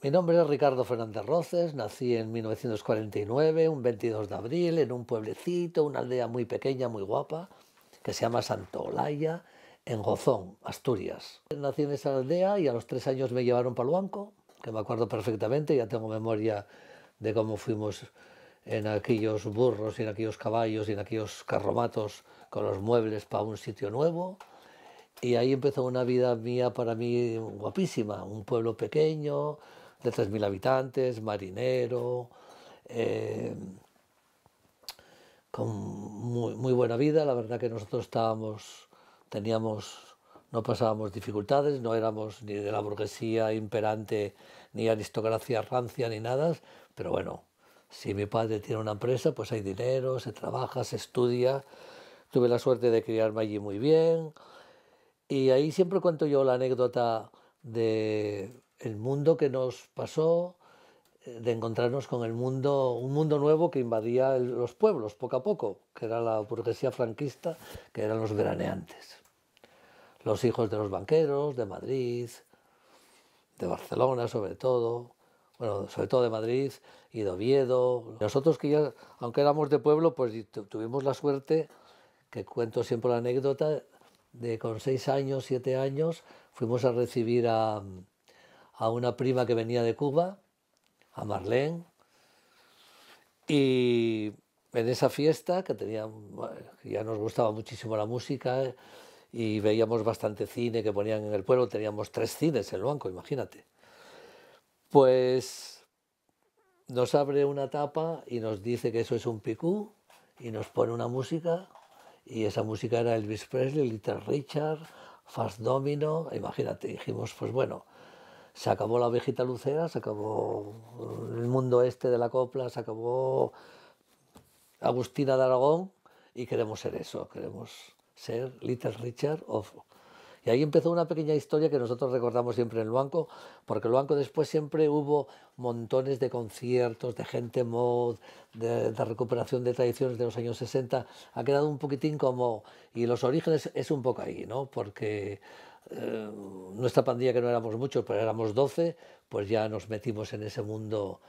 Mi nombre es Ricardo Fernández Roces, nací en 1949, un 22 de abril, en un pueblecito, una aldea muy pequeña, muy guapa, que se llama Olaya, en Gozón, Asturias. Nací en esa aldea y a los tres años me llevaron para Luanco, que me acuerdo perfectamente, ya tengo memoria de cómo fuimos en aquellos burros y en aquellos caballos y en aquellos carromatos con los muebles para un sitio nuevo. Y ahí empezó una vida mía para mí guapísima, un pueblo pequeño, de 3.000 habitantes, marinero, eh, con muy, buena vida. La verdad que nosotros estábamos, teníamos, no pasábamos dificultades, no éramos ni de la burguesía imperante, ni aristocracia rancia, ni nada, pero bueno, si mi padre tiene una empresa, pues hay dinero, se trabaja, se estudia. Tuve la suerte de criarme allí muy bien. Y ahí siempre cuento yo la anécdota de el mundo que nos pasó, eh, de encontrarnos con el mundo, un mundo nuevo que invadía los pueblos poco a poco, que era la burguesía franquista, que eran los veraneantes, los hijos de los banqueros, de Madrid, de Barcelona sobre todo, bueno, sobre todo de Madrid y de Oviedo. Nosotros que ya, aunque éramos de pueblo, pues tuvimos la suerte, que cuento siempre la anécdota, de con seis años, siete años, fuimos a recibir a, a una prima que venía de Cuba, a Marlene, y en esa fiesta, que ya nos gustaba muchísimo la música y veíamos bastante cine que ponían en el pueblo, teníamos tres cines en banco, imagínate. Pues nos abre una tapa y nos dice que eso es un picú y nos pone una música y esa música era Elvis Presley, Little Richard, Fast Domino, imagínate, dijimos, pues bueno, se acabó la ovejita lucera, se acabó el mundo este de la copla, se acabó Agustina de Aragón y queremos ser eso, queremos ser Little Richard of... Y ahí empezó una pequeña historia que nosotros recordamos siempre en el banco, porque el banco después siempre hubo montones de conciertos, de gente mod, de, de, recuperación de tradiciones de los años 60. Ha quedado un poquitín como... Y los orígenes es un poco ahí, ¿no? Porque eh, nuestra pandilla, que no éramos muchos, pero éramos 12, pues ya nos metimos en ese mundo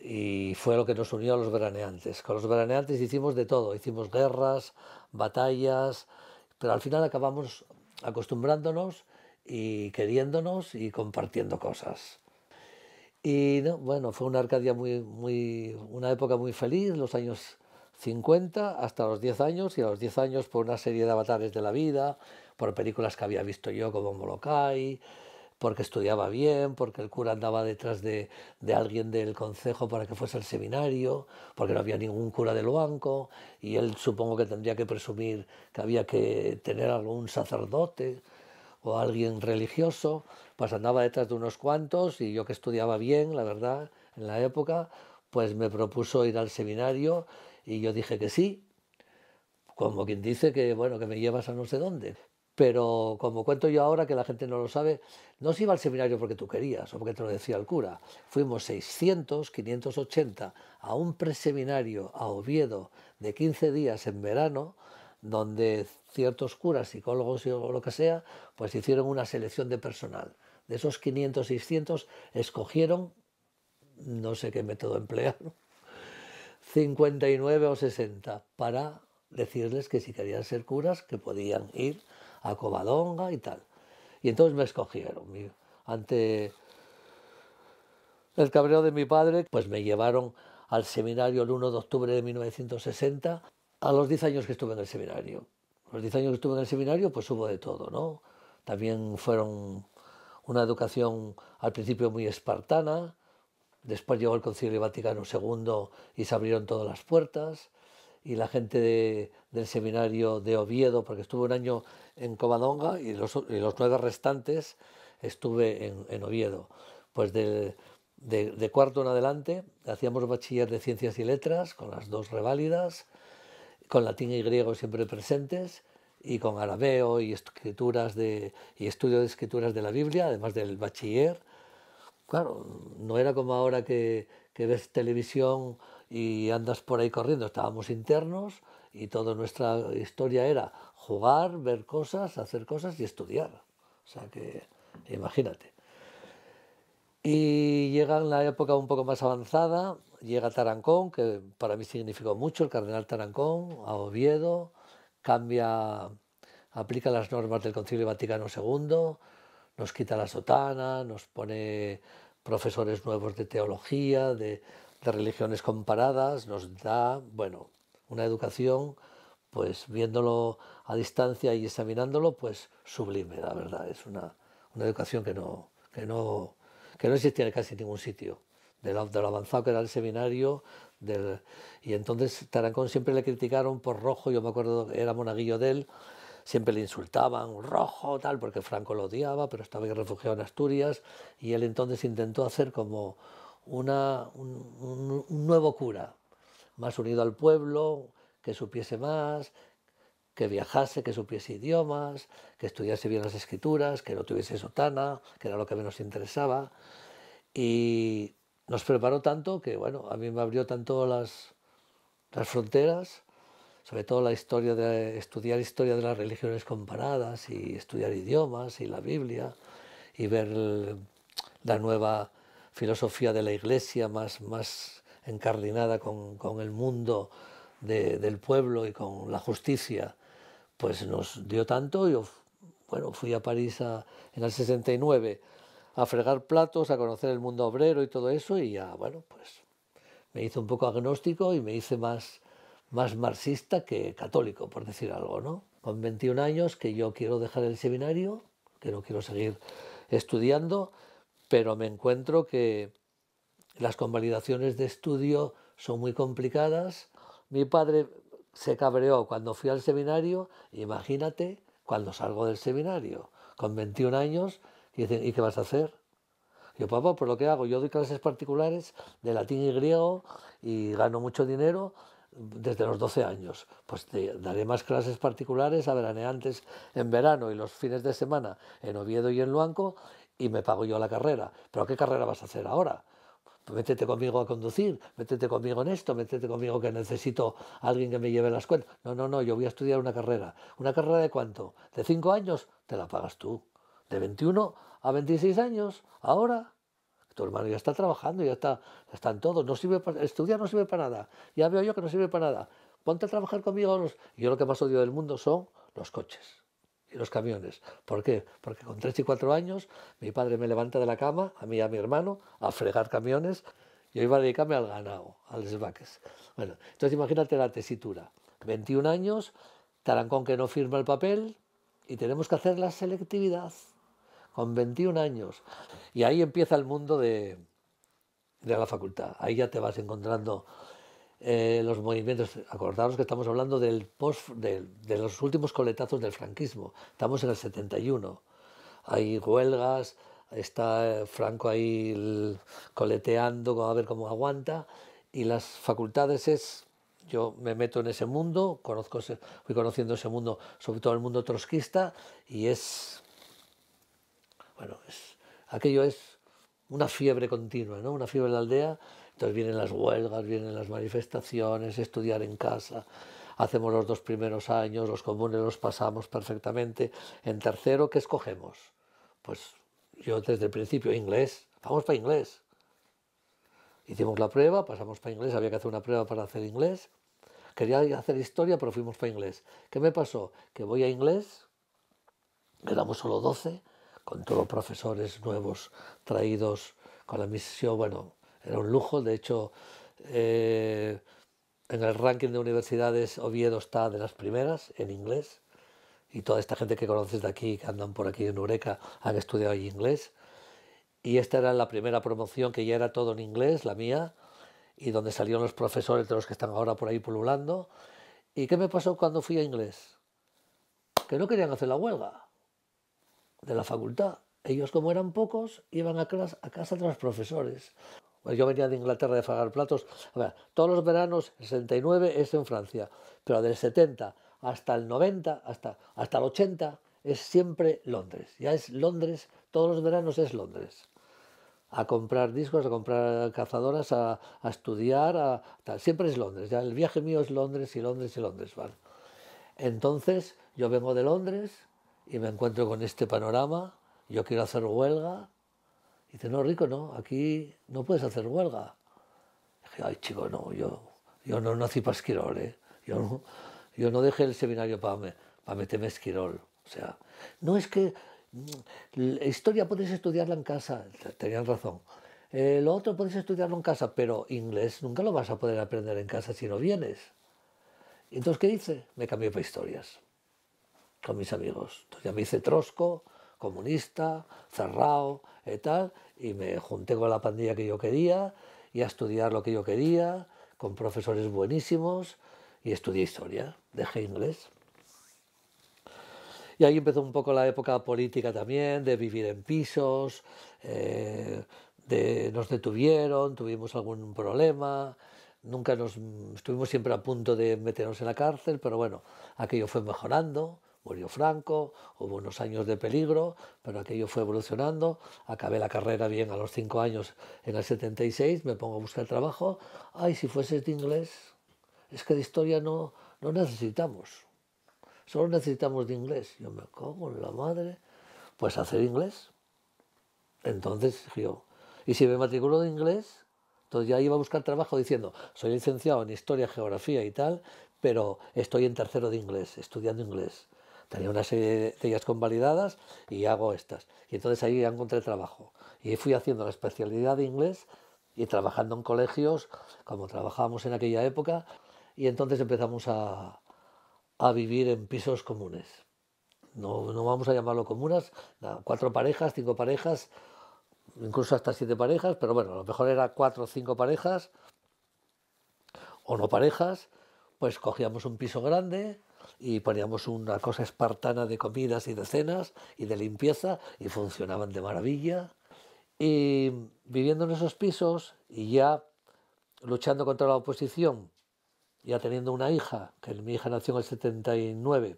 y fue lo que nos unió a los veraneantes. Con los veraneantes hicimos de todo, hicimos guerras, batallas, pero al final acabamos acostumbrándonos y queriéndonos y compartiendo cosas. Y bueno, fue una Arcadia muy, muy, una época muy feliz, los años 50 hasta los 10 años y a los 10 años por una serie de avatares de la vida, por películas que había visto yo como Molokai, porque estudiaba bien, porque el cura andaba detrás de, de alguien del concejo para que fuese al seminario, porque no había ningún cura del banco y él supongo que tendría que presumir que había que tener algún sacerdote o alguien religioso, pues andaba detrás de unos cuantos y yo que estudiaba bien, la verdad, en la época, pues me propuso ir al seminario y yo dije que sí, como quien dice que, bueno, que me llevas a no sé dónde. Pero como cuento yo ahora, que la gente no lo sabe, no se iba al seminario porque tú querías o porque te lo decía el cura. Fuimos 600, 580 a un preseminario a Oviedo de 15 días en verano, donde ciertos curas, psicólogos o lo que sea, pues hicieron una selección de personal. De esos 500, 600, escogieron, no sé qué método emplearon, 59 o 60 para decirles que si querían ser curas, que podían ir a Covadonga y tal. Y entonces me escogieron. Ante el cabreo de mi padre, pues me llevaron al seminario el 1 de octubre de 1960, a los 10 años que estuve en el seminario. Los 10 años que estuve en el seminario, pues hubo de todo, ¿no? También fueron una educación al principio muy espartana, Después llegó el Concilio Vaticano II y se abrieron todas las puertas y la gente del seminario de Oviedo, porque estuve un año en Covadonga y los, nueve restantes estuve en, Oviedo. Pues de, cuarto en adelante hacíamos bachiller de ciencias y letras con las dos reválidas, con latín y griego siempre presentes y con arabeo y escrituras y estudio de escrituras de la Biblia, además del bachiller Claro, no era como ahora que, ves televisión y andas por ahí corriendo. Estábamos internos y toda nuestra historia era jugar, ver cosas, hacer cosas y estudiar. O sea que, imagínate. Y llega en la época un poco más avanzada, llega Tarancón, que para mí significó mucho, el cardenal Tarancón, a Oviedo, cambia, aplica las normas del Concilio Vaticano II, nos quita la sotana, nos pone profesores nuevos de teología, de, religiones comparadas, nos da, bueno, una educación, pues viéndolo a distancia y examinándolo, pues sublime, la verdad. Es una, educación que no, que, no, que no existía en casi ningún sitio. De lo, avanzado que era el seminario. Del, y entonces Tarancón siempre le criticaron por rojo, yo me acuerdo, que era monaguillo de él, siempre le insultaban, rojo, tal, porque Franco lo odiaba, pero estaba refugiado en Asturias, y él entonces intentó hacer como una, un, nuevo cura, más unido al pueblo, que supiese más, que viajase, que supiese idiomas, que estudiase bien las escrituras, que no tuviese sotana, que era lo que menos interesaba. Y nos preparó tanto que, bueno, a mí me abrió tanto las, las fronteras sobre todo la historia de estudiar historia de las religiones comparadas y estudiar idiomas y la Biblia y ver la nueva filosofía de la Iglesia más, más encardinada con, el mundo del pueblo y con la justicia, pues nos dio tanto. Yo bueno, fui a París a, en el 69 a fregar platos, a conocer el mundo obrero y todo eso y ya, bueno, pues me hice un poco agnóstico y me hice más más marxista que católico, por decir algo, ¿no? Con 21 años que yo quiero dejar el seminario, que no quiero seguir estudiando, pero me encuentro que las convalidaciones de estudio son muy complicadas. Mi padre se cabreó cuando fui al seminario, imagínate cuando salgo del seminario, con 21 años, y dicen, ¿y qué vas a hacer? Yo, papá, ¿por pues lo que hago? Yo doy clases particulares de latín y griego y gano mucho dinero desde los 12 años. Pues te daré más clases particulares a veraneantes en verano y los fines de semana en Oviedo y en Luanco y me pago yo la carrera. ¿Pero qué carrera vas a hacer ahora? métete conmigo a conducir, métete conmigo en esto, métete conmigo que necesito alguien que me lleve las cuentas. No, no, no, yo voy a estudiar una carrera. ¿Una carrera de cuánto? ¿De 5 años? Te la pagas tú. ¿De 21 a 26 años? ¿Ahora? tu hermano ya está trabajando, ya, está, están todos, no sirve estudiar no sirve para nada, ya veo yo que no sirve para nada, ponte a trabajar conmigo. Yo lo que más odio del mundo son los coches y los camiones. ¿Por qué? Porque con 3 y 4 años mi padre me levanta de la cama, a mí y a mi hermano, a fregar camiones. Yo iba a dedicarme al ganado, al los Bueno, entonces imagínate la tesitura. 21 años, Tarancón que no firma el papel y tenemos que hacer la selectividad con 21 años. Y ahí empieza el mundo de, la facultad. Ahí ya te vas encontrando eh, los movimientos. Acordaros que estamos hablando del post, de, los últimos coletazos del franquismo. Estamos en el 71. Hay huelgas, está eh, Franco ahí coleteando, a ver cómo aguanta. Y las facultades es. Yo me meto en ese mundo, conozco, fui conociendo ese mundo, sobre todo el mundo trotskista, y es bueno, aquello es una fiebre continua, ¿no? Una fiebre de la aldea. Entonces vienen las huelgas, vienen las manifestaciones, estudiar en casa. Hacemos los dos primeros años, los comunes los pasamos perfectamente. En tercero, ¿qué escogemos? Pues yo desde el principio, inglés. Vamos para inglés. Hicimos la prueba, pasamos para inglés, había que hacer una prueba para hacer inglés. Quería hacer historia, pero fuimos para inglés. ¿Qué me pasó? Que voy a inglés, quedamos solo 12 con todos los profesores nuevos traídos con la misión, bueno, era un lujo, de hecho, eh, en el ranking de universidades Oviedo está de las primeras en inglés y toda esta gente que conoces de aquí, que andan por aquí en Eureka, han estudiado ahí inglés. Y esta era la primera promoción que ya era todo en inglés, la mía, y donde salieron los profesores de los que están ahora por ahí pululando. ¿Y qué me pasó cuando fui a inglés? Que no querían hacer la huelga de la facultad. Ellos, como eran pocos, iban a, clase, a casa de los profesores. Pues yo venía de Inglaterra de fagar platos. todos los veranos, 69 es en Francia, pero del 70 hasta el 90, hasta, hasta el 80, es siempre Londres. Ya es Londres, todos los veranos es Londres. A comprar discos, a comprar cazadoras, a, estudiar, a, siempre es Londres. Ya el viaje mío es Londres y Londres y Londres. Vale. Entonces, yo vengo de Londres, y me encuentro con este panorama, yo quiero hacer huelga. Y dice, no, Rico, no, aquí no puedes hacer huelga. dije, ay, chico, no, yo, yo no nací para Esquirol, eh, yo, no, yo no dejé el seminario para pa meterme Esquirol. O sea, no es que mm, historia puedes estudiarla en casa, tenían razón. Eh, lo otro puedes estudiarlo en casa, pero inglés nunca lo vas a poder aprender en casa si no vienes. Entonces, ¿qué hice? Me cambié para historias con mis amigos. Entonces ya me hice trosco, comunista, cerrado y eh, tal, y me junté con la pandilla que yo quería y a estudiar lo que yo quería, con profesores buenísimos, y estudié historia, dejé inglés. Y ahí empezó un poco la época política también, de vivir en pisos, eh, nos detuvieron, tuvimos algún problema, nunca nos estuvimos siempre a punto de meternos en la cárcel, pero bueno, aquello fue mejorando. Murió Franco, hubo unos años de peligro, pero aquello fue evolucionando. Acabé la carrera bien a los cinco años en el 76, me pongo a buscar trabajo. Ay, si fuese de inglés, es que de historia no, no necesitamos. Solo necesitamos de inglés. Yo me como la madre. Pues hacer inglés. Entonces yo, y si me matriculo de inglés, entonces ya iba a buscar trabajo diciendo, soy licenciado en historia, geografía y tal, pero estoy en tercero de inglés, estudiando inglés. Tenía una serie de ellas convalidadas y hago estas. Y entonces ahí ya encontré trabajo. Y fui haciendo la especialidad de inglés y trabajando en colegios, como trabajábamos en aquella época, y entonces empezamos a, vivir en pisos comunes. No, no vamos a llamarlo comunas, cuatro parejas, cinco parejas, incluso hasta siete parejas, pero bueno, a lo mejor era cuatro o cinco parejas, o no parejas, pues cogíamos un piso grande, y poníamos una cosa espartana de comidas y de cenas y de limpieza y funcionaban de maravilla. Y viviendo en esos pisos y ya luchando contra la oposición, ya teniendo una hija, que mi hija nació en el 79,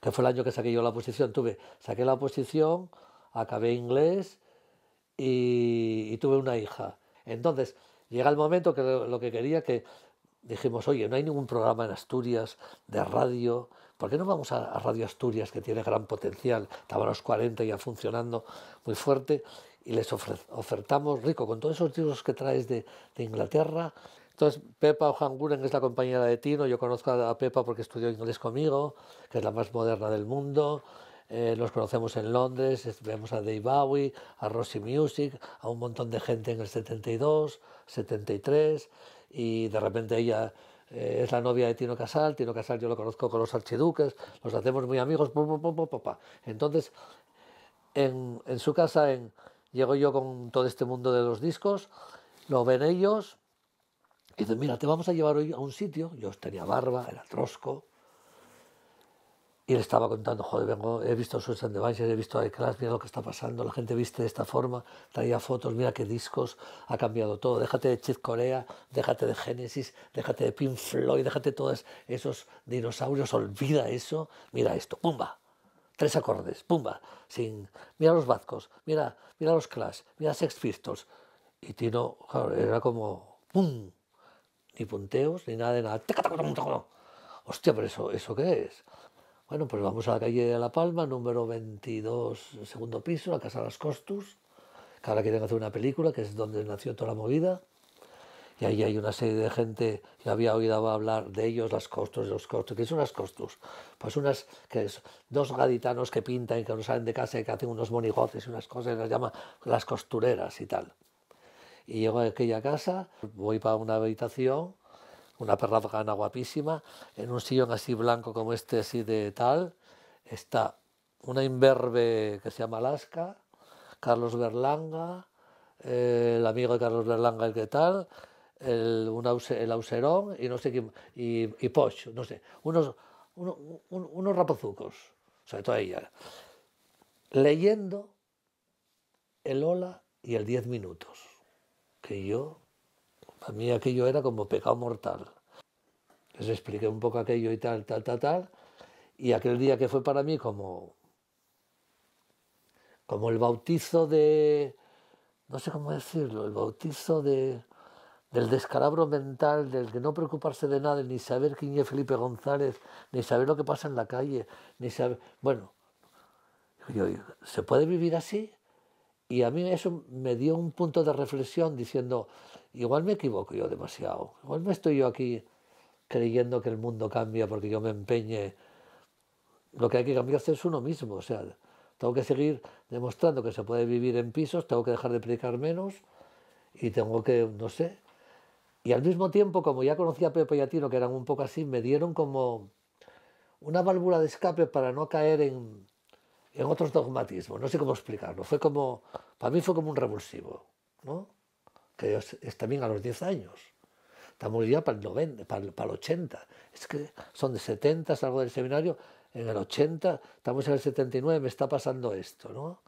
que fue el año que saqué yo la oposición, tuve, saqué la oposición, acabé inglés y, tuve una hija. Entonces, llega el momento que lo que quería que dijimos, oye, no hay ningún programa en Asturias de radio, ¿por qué no vamos a, Radio Asturias, que tiene gran potencial? a los 40 ya funcionando muy fuerte, y les ofertamos, rico, con todos esos libros que traes de, Inglaterra. Entonces, Pepa Ojanguren es la compañera de Tino, yo conozco a Pepa porque estudió inglés conmigo, que es la más moderna del mundo. Eh, los conocemos en Londres, vemos a Dave Bowie, a Rossi Music, a un montón de gente en el 72, 73 y de repente ella eh, es la novia de Tino Casal, Tino Casal yo lo conozco con los archiduques, los hacemos muy amigos, entonces en, su casa llego yo con todo este mundo de los discos, lo ven ellos y dicen, mira, te vamos a llevar hoy a un sitio, yo tenía barba, era trosco, y le estaba contando, joder, vengo, he visto Susan Devices, he visto a Clash mira lo que está pasando, la gente viste de esta forma, traía fotos, mira qué discos, ha cambiado todo, déjate de chip Corea, déjate de Genesis, déjate de Pink Floyd, déjate de todos esos dinosaurios, olvida eso, mira esto, ¡pumba! Tres acordes, ¡pumba! Sin, mira los vascos, mira, mira los Clash, mira Sex Pistols. Y Tino, claro, era como, ¡pum! Ni punteos, ni nada de nada. ¡Hostia, pero eso, ¿eso qué es? Bueno, pues vamos a la calle de La Palma, número 22, segundo piso, la Casa de las Costus, que ahora quieren hacer una película, que es donde nació toda la movida. Y ahí hay una serie de gente, que había oído hablar de ellos, las costus, los costus. ¿Qué son las costus? Pues unas, que son dos gaditanos que pintan y que no salen de casa y que hacen unos monigotes y unas cosas, y las llaman las costureras y tal. Y llego a aquella casa, voy para una habitación una perra gana guapísima, en un sillón así blanco como este, así de tal, está una imberbe que se llama Alaska, Carlos Berlanga, el amigo de Carlos Berlanga, el que tal, el, Auserón y no sé quién, y, y Poch, no sé, unos, uno, unos rapazucos, sobre todo ella, leyendo el Hola y el diez minutos, que yo a mí aquello era como pecado mortal. Les expliqué un poco aquello y tal, tal, tal, tal. Y aquel día que fue para mí como, como el bautizo de, no sé cómo decirlo, el bautizo del descalabro mental, del que no preocuparse de nada, ni saber quién es Felipe González, ni saber lo que pasa en la calle, ni saber... Bueno, ¿se puede vivir así? Y a mí eso me dio un punto de reflexión diciendo, igual me equivoco yo demasiado, igual me estoy yo aquí creyendo que el mundo cambia porque yo me empeñe. Lo que hay que cambiar es uno mismo, o sea, tengo que seguir demostrando que se puede vivir en pisos, tengo que dejar de predicar menos y tengo que, no sé. Y al mismo tiempo, como ya conocía a Pepe y a Tino, que eran un poco así, me dieron como una válvula de escape para no caer en, en otros dogmatismos, no sé cómo explicarlo, fue como, para mí fue como un revulsivo, ¿no? que es, también a los 10 años, estamos ya para el, 90, para, el, 80, es que son de 70, salgo del seminario, en el 80, estamos en el 79, me está pasando esto, ¿no?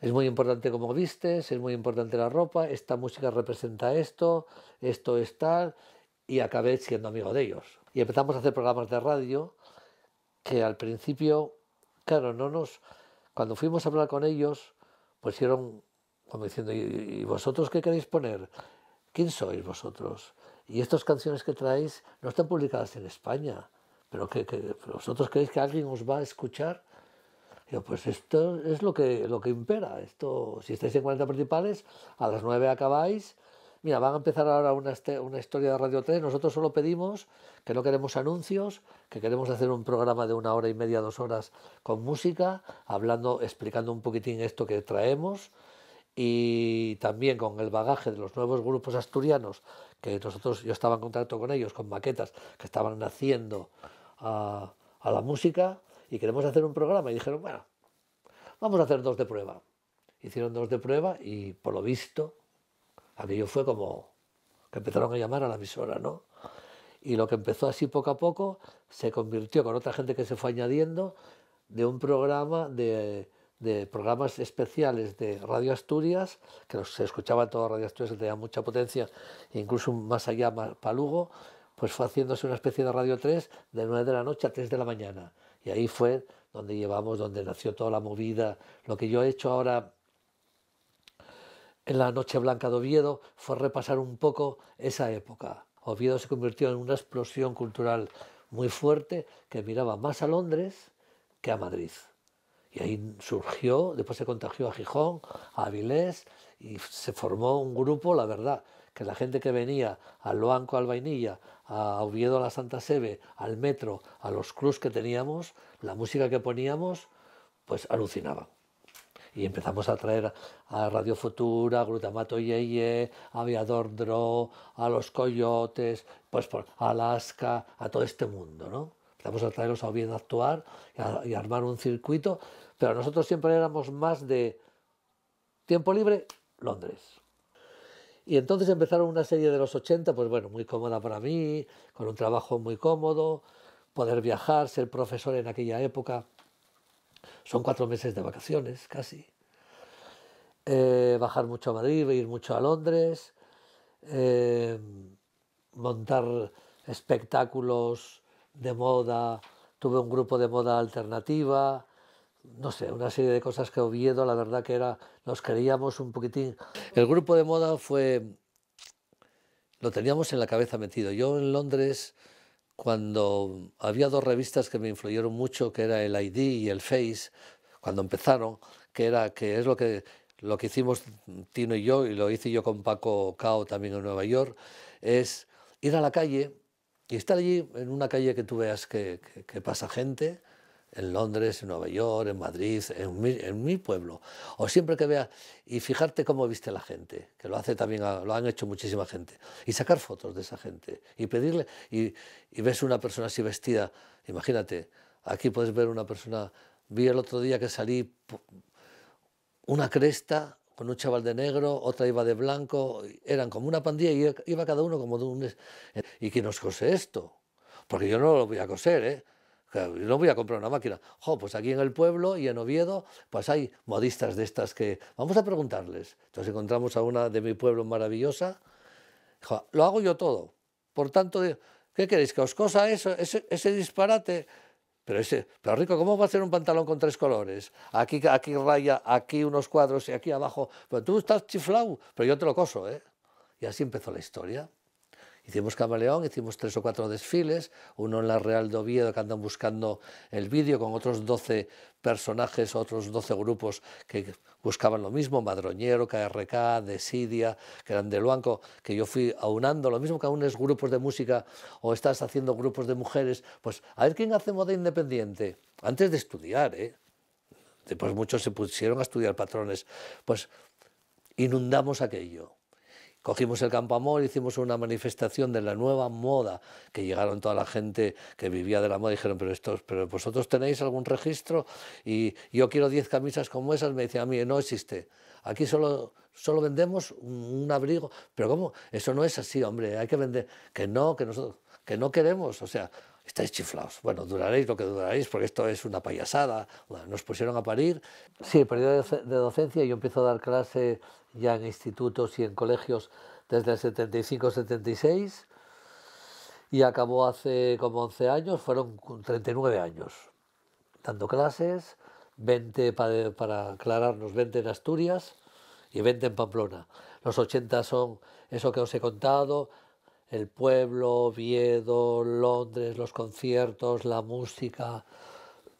Es muy importante cómo vistes, es muy importante la ropa, esta música representa esto, esto es tal, y acabé siendo amigo de ellos. Y empezamos a hacer programas de radio, que al principio, claro, no nos, cuando fuimos a hablar con ellos, pusieron como diciendo, ¿y vosotros qué queréis poner? ¿Quién sois vosotros? Y estas canciones que traéis no están publicadas en España, pero que, vosotros creéis que alguien os va a escuchar. pues esto es lo que, lo que impera. Esto, si estáis en 40 principales, a las 9 acabáis mira, van a empezar ahora una, este, historia de Radio 3, nosotros solo pedimos que no queremos anuncios, que queremos hacer un programa de una hora y media, dos horas con música, hablando, explicando un poquitín esto que traemos y también con el bagaje de los nuevos grupos asturianos, que nosotros, yo estaba en contacto con ellos, con maquetas que estaban haciendo a la música y queremos hacer un programa y dijeron, bueno, vamos a hacer dos de prueba. Hicieron dos de prueba y por lo visto aquello fue como que empezaron a llamar a la emisora, ¿no? Y lo que empezó así poco a poco se convirtió con otra gente que se fue añadiendo de un programa de, programas especiales de Radio Asturias, que los, se escuchaba todo toda Radio Asturias, tenía mucha potencia, e incluso más allá, más Palugo, pues fue haciéndose una especie de Radio 3 de 9 de la noche a 3 de la mañana. Y ahí fue donde llevamos, donde nació toda la movida. Lo que yo he hecho ahora en la Noche Blanca de Oviedo fue repasar un poco esa época. Oviedo se convirtió en una explosión cultural muy fuerte que miraba más a Londres que a Madrid. Y ahí surgió, después se contagió a Gijón, a Avilés, y se formó un grupo, la verdad, que la gente que venía al Loanco, al Vainilla, a Oviedo, a la Santa Seve, al metro, a los clubs que teníamos, la música que poníamos, pues alucinaban y empezamos a traer a Radio Futura, a Glutamato Yeye, Aviador Dro, a los Coyotes, pues por Alaska, a todo este mundo, ¿no? Empezamos a traerlos a bien actuar y, a, armar un circuito, pero nosotros siempre éramos más de tiempo libre, Londres. Y entonces empezaron una serie de los 80, pues bueno, muy cómoda para mí, con un trabajo muy cómodo, poder viajar, ser profesor en aquella época son cuatro meses de vacaciones casi. Eh, bajar mucho a Madrid, ir mucho a Londres, eh, montar espectáculos de moda. Tuve un grupo de moda alternativa, no sé, una serie de cosas que Oviedo, la verdad que era, nos queríamos un poquitín. El grupo de moda fue, lo teníamos en la cabeza metido. Yo en Londres cuando había dos revistas que me influyeron mucho, que era el ID y el Face, cuando empezaron, que era que es lo que lo que hicimos Tino y yo, y lo hice yo con Paco Cao también en Nueva York, es ir a la calle y estar allí en una calle que tú veas que pasa gente, en Londres, en Nueva York, en Madrid, en mi, pueblo. O siempre que vea, y fijarte cómo viste la gente, que lo hace también, lo han hecho muchísima gente, y sacar fotos de esa gente, y pedirle, y, ves una persona así vestida, imagínate, aquí puedes ver una persona, vi el otro día que salí una cresta con un chaval de negro, otra iba de blanco, eran como una pandilla y iba cada uno como de un... ¿Y quién nos cose esto? Porque yo no lo voy a coser, ¿eh? no voy a comprar una máquina. Jo, pues aquí en el pueblo y en Oviedo, pues hay modistas de estas que... Vamos a preguntarles. Entonces encontramos a una de mi pueblo maravillosa. lo hago yo todo. Por tanto, ¿qué queréis? ¿Que os cosa eso, ese, disparate? Pero, ese, pero rico, ¿cómo va a hacer un pantalón con tres colores? Aquí, aquí raya, aquí unos cuadros y aquí abajo. Pero tú estás chiflao. pero yo te lo coso, ¿eh? Y así empezó la historia. Hicimos Camaleón, hicimos tres o cuatro desfiles, uno en la Real de Oviedo que andan buscando el vídeo con otros doce personajes, otros doce grupos que buscaban lo mismo, Madroñero, KRK, Desidia, que eran de Luanco, que yo fui aunando, lo mismo que aunes grupos de música o estás haciendo grupos de mujeres, pues a ver quién hace moda independiente, antes de estudiar, ¿eh? Después muchos se pusieron a estudiar patrones, pues inundamos aquello. Cogimos el amor, hicimos una manifestación de la nueva moda, que llegaron toda la gente que vivía de la moda y dijeron, pero, pero vosotros tenéis algún registro y yo quiero 10 camisas como esas, me decían a mí, no existe. Aquí solo, solo vendemos un, un abrigo. Pero ¿cómo? Eso no es así, hombre, hay que vender. Que no, que nosotros, que no queremos, o sea, estáis chiflados. Bueno, duraréis lo que duraréis porque esto es una payasada. nos pusieron a parir. Sí, periodo de docencia. Yo empiezo a dar clase ya en institutos y en colegios desde el 75-76 y acabó hace como 11 años. Fueron 39 años dando clases, 20 para aclararnos, 20 en Asturias y 20 en Pamplona. Los 80 son eso que os he contado, el pueblo, Oviedo, Londres, los conciertos, la música,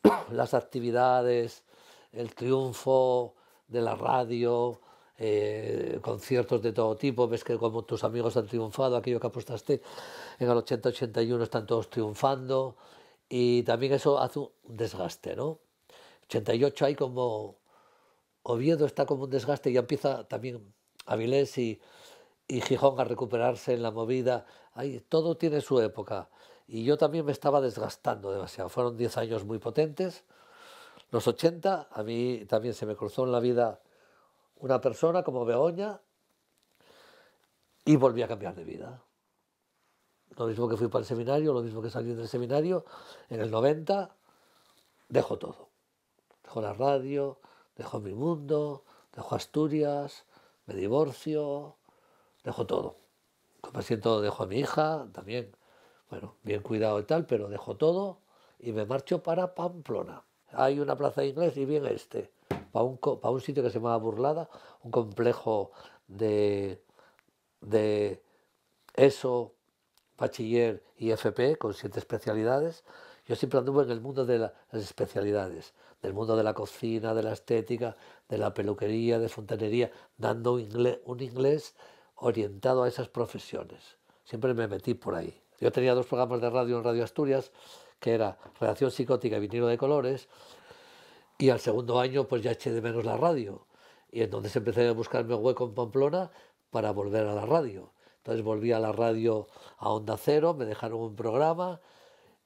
las actividades, el triunfo de la radio, eh, conciertos de todo tipo, ves que como tus amigos han triunfado, aquello que apostaste en el 80-81 están todos triunfando y también eso hace un desgaste, ¿no? 88 hay como... Oviedo está como un desgaste y empieza también Avilés y y Gijón a recuperarse en la movida. Ahí, todo tiene su época. Y yo también me estaba desgastando demasiado. Fueron 10 años muy potentes. Los 80, a mí también se me cruzó en la vida una persona como Begoña y volví a cambiar de vida. Lo mismo que fui para el seminario, lo mismo que salí del seminario, en el 90 dejo todo. Dejo la radio, dejo mi mundo, dejo Asturias, me divorcio, dejo todo. Como siento, dejo a mi hija también, bueno, bien cuidado y tal, pero dejo todo y me marcho para Pamplona. Hay una plaza de inglés y bien este, para un, para un sitio que se llama Burlada, un complejo de, de ESO, bachiller y FP con siete especialidades. Yo siempre anduve en el mundo de las especialidades, del mundo de la cocina, de la estética, de la peluquería, de fontanería, dando inglés un inglés orientado a esas profesiones. Siempre me metí por ahí. Yo tenía dos programas de radio en Radio Asturias, que era Relación Psicótica y Vinilo de Colores, y al segundo año pues ya eché de menos la radio. Y entonces empecé a buscarme hueco en Pamplona para volver a la radio. Entonces volví a la radio a Onda Cero, me dejaron un programa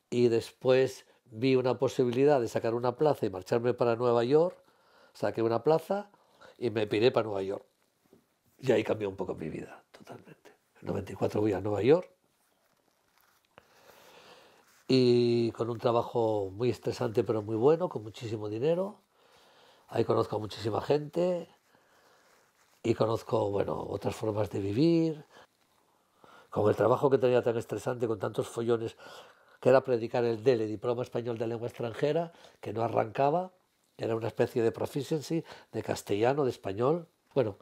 y después vi una posibilidad de sacar una plaza y marcharme para Nueva York. Saqué una plaza y me piré para Nueva York. Y ahí cambió un poco mi vida, totalmente. En 94 voy a Nueva York y con un trabajo muy estresante pero muy bueno, con muchísimo dinero. Ahí conozco a muchísima gente y conozco, bueno, otras formas de vivir. Con el trabajo que tenía tan estresante, con tantos follones, que era predicar el DELE, Diploma Español de Lengua Extranjera, que no arrancaba, era una especie de proficiency de castellano, de español. Bueno,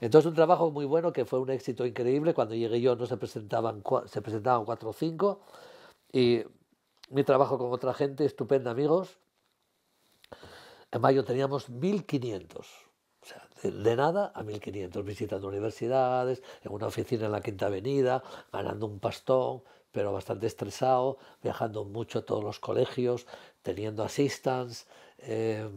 entonces un trabajo muy bueno que fue un éxito increíble. Cuando llegué yo no se presentaban, se presentaban cuatro o cinco. Y mi trabajo con otra gente, estupenda amigos. En mayo teníamos 1.500. O sea, de, nada a 1.500, visitando universidades, en una oficina en la Quinta Avenida, ganando un pastón, pero bastante estresado, viajando mucho a todos los colegios, teniendo assistants. Eh,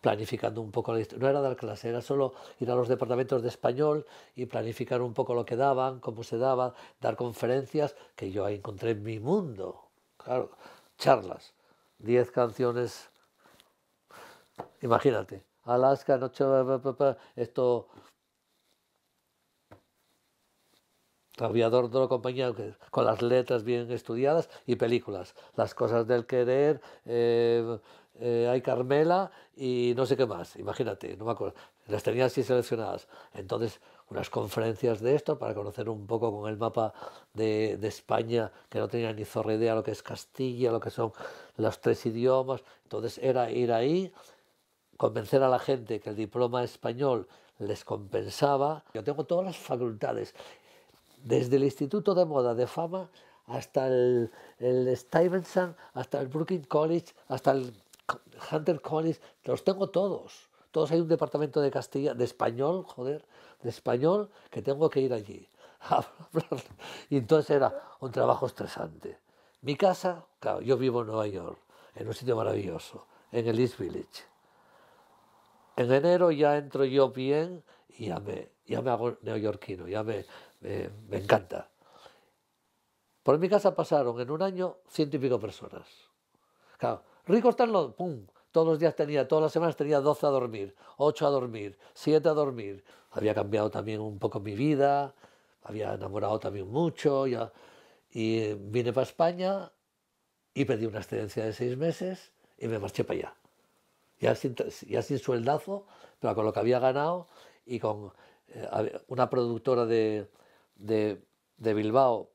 planificando un poco la historia. No era dar clase, era solo ir a los departamentos de español y planificar un poco lo que daban, cómo se daba, dar conferencias, que yo ahí encontré en mi mundo. Claro, charlas, ...diez canciones, imagínate, Alaska, noche, esto... Aviador de la compañía con las letras bien estudiadas y películas. Las cosas del querer, eh, eh, hay Carmela y no sé qué más, imagínate, no me acuerdo. Las tenía así seleccionadas. Entonces, unas conferencias de esto para conocer un poco con el mapa de, España, que no tenía ni zorra idea lo que es Castilla, lo que son los tres idiomas. Entonces, era ir ahí, convencer a la gente que el diploma español les compensaba. Yo tengo todas las facultades, desde el Instituto de Moda de Fama hasta el, el Stevenson, hasta el Brooklyn College, hasta el Hunter Collins, los tengo todos. Todos hay un departamento de Castilla, de español, joder, de español, que tengo que ir allí. y entonces era un trabajo estresante. Mi casa, claro, yo vivo en Nueva York, en un sitio maravilloso, en el East Village. En enero ya entro yo bien y ya me, ya me hago neoyorquino, ya me, me, me encanta. Por mi casa pasaron en un año ciento y pico personas. Claro, Ricos están los... ¡Pum! Todos los días tenía, todas las semanas tenía 12 a dormir, 8 a dormir, 7 a dormir. Había cambiado también un poco mi vida, había enamorado también mucho. y vine para España y pedí una excedencia de seis meses y me marché para allá. Ya sin, ya sin sueldazo, pero con lo que había ganado y con eh, una productora de, de, de Bilbao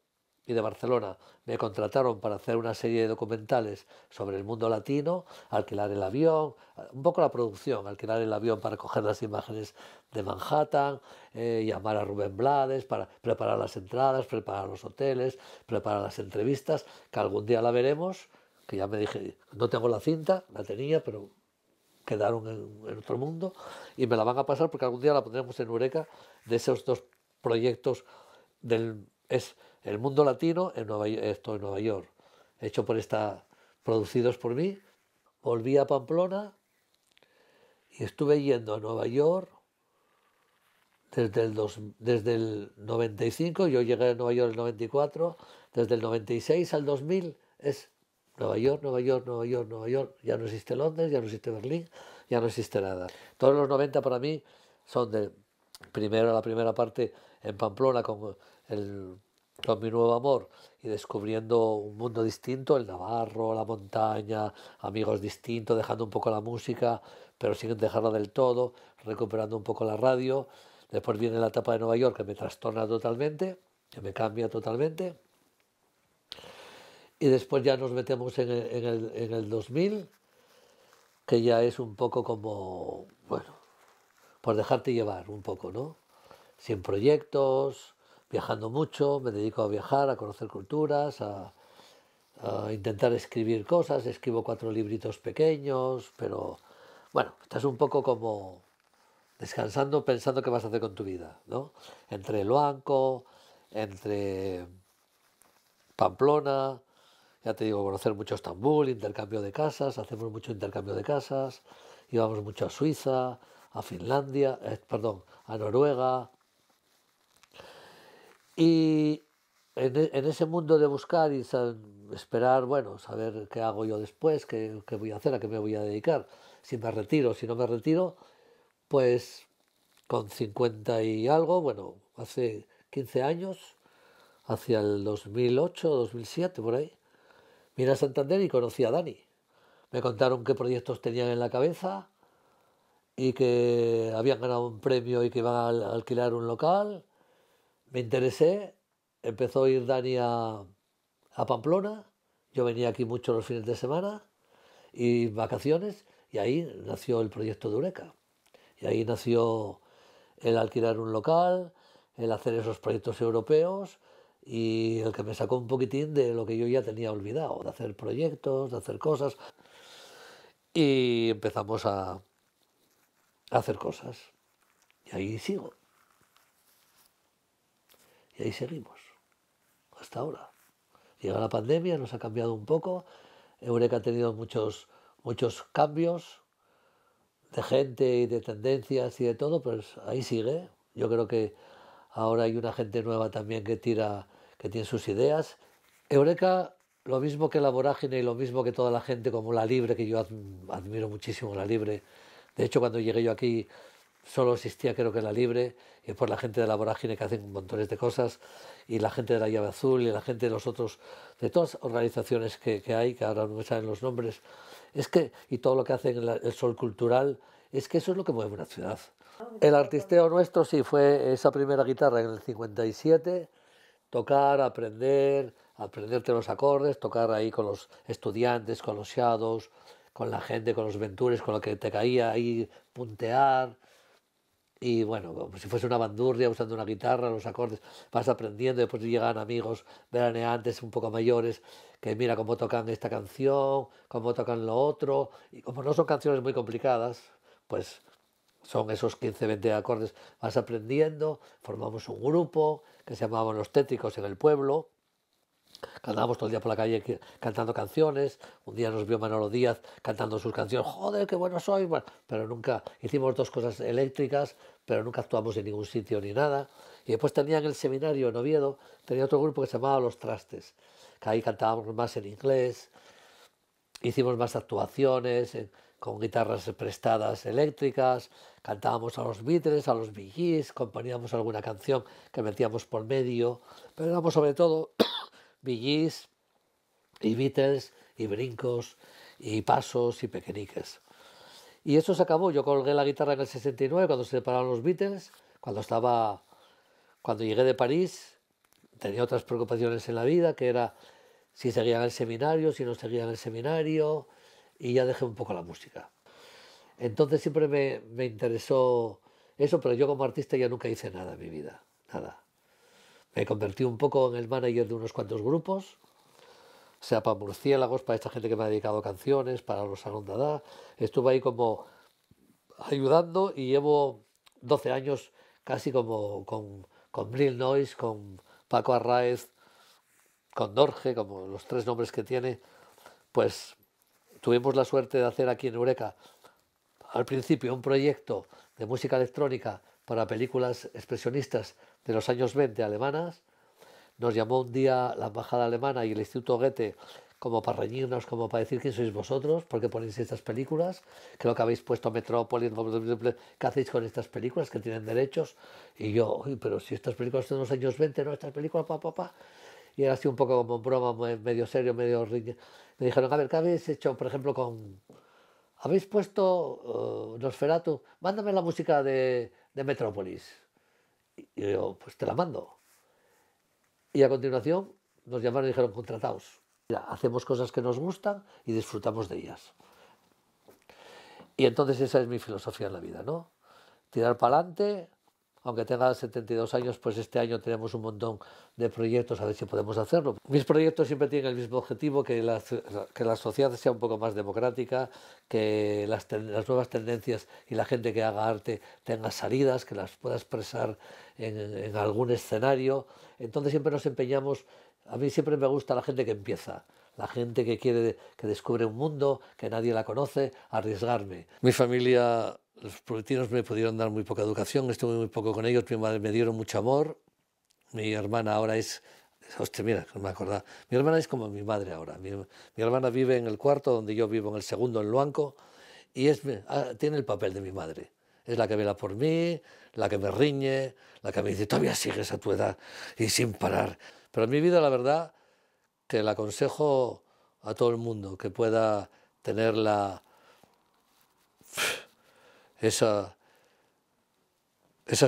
y de Barcelona me contrataron para hacer una serie de documentales sobre el mundo latino, alquilar el avión, un poco la producción, alquilar el avión para coger las imágenes de Manhattan, eh, llamar a Rubén Blades para preparar las entradas, preparar los hoteles, preparar las entrevistas, que algún día la veremos, que ya me dije, no tengo la cinta, la tenía, pero quedaron en, en otro mundo, y me la van a pasar porque algún día la pondremos en Eureka de esos dos proyectos del es El Mundo Latino, en Nueva, esto Nueva York, hecho por esta, producidos por mí. Volví a Pamplona y estuve yendo a Nueva York desde el, desde el 95, yo llegué a Nueva York en el 94, desde el 96 al 2000 es Nueva York, Nueva York, Nueva York, Nueva York, ya no existe Londres, ya no existe Berlín, ya no existe nada. Todos los 90 para mí son de primero la primera parte en Pamplona con el, con mi nuevo amor y descubriendo un mundo distinto, el Navarro, la montaña, amigos distintos, dejando un poco la música, pero sin dejarla del todo, recuperando un poco la radio. Después viene la etapa de Nueva York que me trastorna totalmente, que me cambia totalmente. Y después ya nos metemos en el, en el, 2000, que ya es un poco como, bueno, por dejarte llevar un poco, ¿no? Sin proyectos, viajando mucho, me dedico a viajar, a conocer culturas, a, intentar escribir cosas, escribo cuatro libritos pequeños, pero bueno, estás un poco como descansando, pensando qué vas a hacer con tu vida, ¿no? Entre el entre Pamplona, ya te digo, conocer mucho Estambul, intercambio de casas, hacemos mucho intercambio de casas, íbamos mucho a Suiza, a Finlandia, eh, perdón, a Noruega, y e, en, ese mundo de buscar y esperar, bueno, saber qué hago yo después, qué, qué voy a hacer, a qué me voy a dedicar, si me retiro, si no me retiro, pues con 50 y algo, bueno, hace 15 años, hacia el 2008, 2007, por ahí, vine a Santander y conocí a Dani. Me contaron qué proyectos tenían en la cabeza y que habían ganado un premio y que iban a alquilar un local me interesé, empezó a ir Dani a, Pamplona, yo venía aquí mucho los fines de semana y vacaciones, y ahí nació el proyecto de URECA, Y ahí nació el alquilar un local, el hacer esos proyectos europeos y el que me sacó un poquitín de lo que yo ya tenía olvidado, de hacer proyectos, de hacer cosas. Y empezamos a hacer cosas. Y ahí sigo. Y ahí seguimos, hasta ahora. Llega la pandemia, nos ha cambiado un poco. Eureka ha tenido muchos, muchos cambios de gente y de tendencias y de todo, pues ahí sigue. Yo creo que ahora hay una gente nueva también que tira, que tiene sus ideas. Eureka, lo mismo que la vorágine y lo mismo que toda la gente como la libre, que yo admiro muchísimo la libre. De hecho, cuando llegué yo aquí solo existía creo que la libre, y por la gente de la vorágine que hacen montones de cosas, y la gente de la llave azul, y la gente de los otros, de todas organizaciones que, que hay, que ahora no me saben los nombres, es que, y todo lo que hacen el, el sol cultural, es que eso es lo que mueve una ciudad. El artisteo nuestro sí fue esa primera guitarra en el 57, tocar, aprender, aprenderte los acordes, tocar ahí con los estudiantes, con los shadows, con la gente, con los ventures, con lo que te caía ahí, puntear, y bueno, como si fuese una bandurria usando una guitarra, los acordes, vas aprendiendo, después llegan amigos veraneantes un poco mayores que mira cómo tocan esta canción, cómo tocan lo otro, y como no son canciones muy complicadas, pues son esos 15, 20 acordes, vas aprendiendo, formamos un grupo que se llamaban los tétricos en el pueblo, Cantábamos todo el día por la calle cantando canciones. Un día nos vio Manolo Díaz cantando sus canciones. Joder, qué bueno soy. Bueno, pero nunca hicimos dos cosas eléctricas, pero nunca actuamos en ningún sitio ni nada. Y después tenía en el seminario en Oviedo, tenía otro grupo que se llamaba Los Trastes, que ahí cantábamos más en inglés, hicimos más actuaciones eh, con guitarras prestadas eléctricas, cantábamos a los Beatles, a los Bee Gees, componíamos alguna canción que metíamos por medio, pero éramos sobre todo Bee y Beatles y brincos y pasos y pequeñiques. Y eso se acabó. Yo colgué la guitarra en el 69 cuando se separaron los Beatles, cuando estaba, cuando llegué de París, tenía otras preocupaciones en la vida, que era si seguía el seminario, si no seguía en el seminario, y ya dejé un poco la música. Entonces siempre me, me interesó eso, pero yo como artista ya nunca hice nada en mi vida, nada. Me convertí un poco en el manager de unos cuantos grupos, sea para murciélagos, para esta gente que me ha dedicado canciones, para los Arondadá. Estuve ahí como ayudando y llevo 12 años casi como con, con Bril Noise, con Paco Arraez, con Norge, como los tres nombres que tiene. Pues tuvimos la suerte de hacer aquí en Eureka al principio un proyecto de música electrónica para películas expresionistas de los años 20 alemanas nos llamó un día la embajada alemana y el Instituto Goethe como para reñirnos, como para decir quién sois vosotros, porque qué ponéis estas películas, que lo que habéis puesto Metrópolis, qué hacéis con estas películas que tienen derechos. Y yo, pero si estas películas son de los años 20, ¿no? Estas películas, papá, papá. Y era así un poco como broma, medio serio, medio Me dijeron, a ver, ¿qué habéis hecho, por ejemplo, con... Habéis puesto eh, Nosferatu, mándame la música de, de Metrópolis. Y yo, pues te la mando. Y a continuación nos llamaron y dijeron, contrataos. hacemos cosas que nos gustan y disfrutamos de ellas. Y entonces esa es mi filosofía en la vida, ¿no? Tirar para adelante, aunque tenga 72 años, pues este año tenemos un montón de proyectos, a ver si podemos hacerlo. Mis proyectos siempre tienen el mismo objetivo, que la, que sociedad sea un poco más democrática, que las, nuevas tendencias y la gente que haga arte tenga salidas, que las pueda expresar en, en algún escenario. Entonces siempre nos empeñamos, a mí siempre me gusta la gente que empieza la gente que quiere que descubre un mundo que nadie la conoce, arriesgarme. Mi familia los proletinos me pudieron dar muy poca educación, estuve muy poco con ellos, mi madre me dieron mucho amor, mi hermana ahora es Hostia, mira, me acordaba. Mi hermana es como mi madre ahora. Mi, hermana vive en el cuarto donde yo vivo, en el segundo, en Luanco, y es, ah, tiene el papel de mi madre. Es la que vela por mí, la que me riñe, la que me dice, todavía sigues a tu edad y sin parar. Pero en mi vida, la verdad, que la aconsejo a todo el mundo que pueda tener la esa,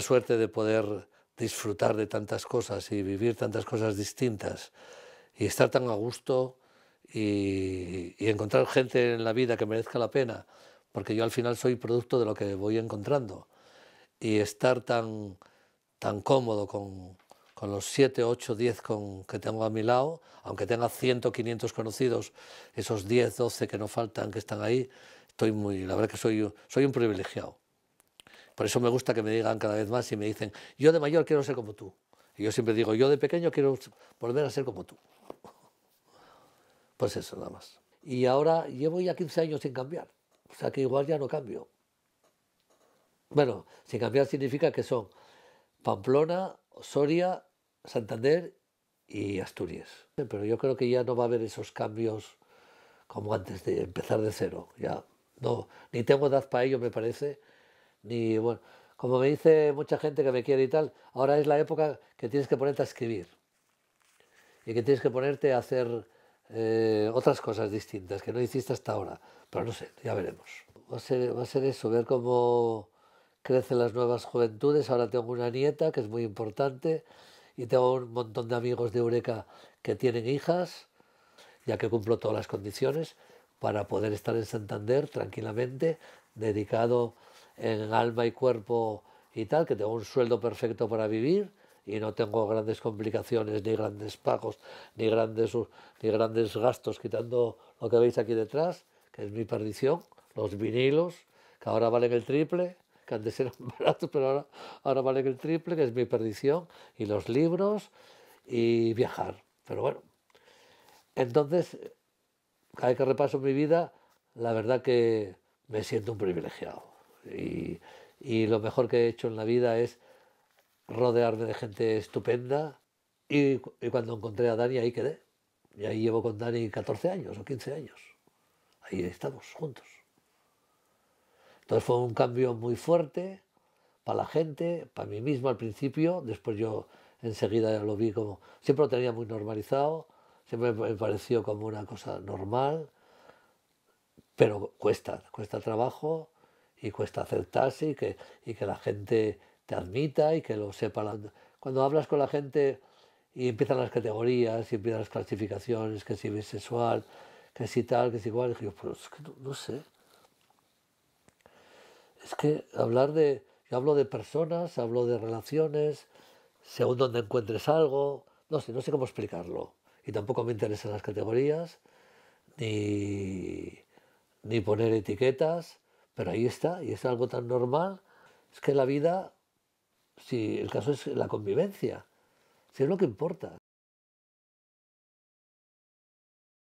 suerte de poder disfrutar de tantas cosas y vivir tantas cosas distintas y estar tan a gusto y, encontrar gente en la vida que merezca la pena, porque yo al final soy producto de lo que voy encontrando. Y estar tan, tan cómodo con, los 7, 8, 10 que tengo a mi lado, aunque tenga 100, 500 conocidos, esos 10, 12 que no faltan, que están ahí, estoy muy, la verdad que soy, soy un privilegiado. Por eso me gusta que me digan cada vez más y me dicen, yo de mayor quiero ser como tú. Y yo siempre digo, yo de pequeño quiero volver a ser como tú. Pues eso, nada más. Y ahora llevo ya 15 años sin cambiar. O sea que igual ya no cambio. Bueno, sin cambiar significa que son Pamplona, Soria, Santander y Asturias. Pero yo creo que ya no va a haber esos cambios como antes de empezar de cero. Ya no, ni tengo edad para ello, me parece. Ni, bueno, como me dice mucha gente que me quiere y tal, ahora es la época que tienes que ponerte a escribir y que tienes que ponerte a hacer eh, otras cosas distintas que no hiciste hasta ahora. Pero no sé, ya veremos. Va a va a ser eso, ver cómo crecen las nuevas juventudes. Ahora tengo una nieta que es muy importante y tengo un montón de amigos de Eureka que tienen hijas, ya que cumplo todas las condiciones para poder estar en Santander tranquilamente, dedicado en alma y cuerpo y tal, que tengo un sueldo perfecto para vivir y no tengo grandes complicaciones, ni grandes pagos, ni grandes, ni grandes gastos, quitando lo que veis aquí detrás, que es mi perdición, los vinilos, que ahora valen el triple, que antes eran baratos, pero ahora, ahora valen el triple, que es mi perdición, y los libros, y viajar. Pero bueno, entonces cada vez que repaso mi vida, la verdad que me siento un privilegiado. Y, lo mejor que he hecho en la vida es rodearme de gente estupenda. Y, y, cuando encontré a Dani, ahí quedé. Y ahí llevo con Dani 14 años o 15 años. Ahí estamos juntos. Entonces fue un cambio muy fuerte para la gente, para mí mismo al principio. Después yo enseguida lo vi como. Siempre lo tenía muy normalizado siempre me pareció como una cosa normal, pero cuesta, cuesta trabajo y cuesta aceptarse y que, y que la gente te admita y que lo sepa. Cuando hablas con la gente y empiezan las categorías y empiezan las clasificaciones, que si bisexual, que si tal, que si igual, yo, pues es que no, no sé. Es que hablar de, yo hablo de personas, hablo de relaciones, según donde encuentres algo, no sé, no sé cómo explicarlo y tampoco me interesan las categorías, ni, poner etiquetas, pero ahí está, y es algo tan normal, es que la vida, si el caso es la convivencia, si es lo que importa.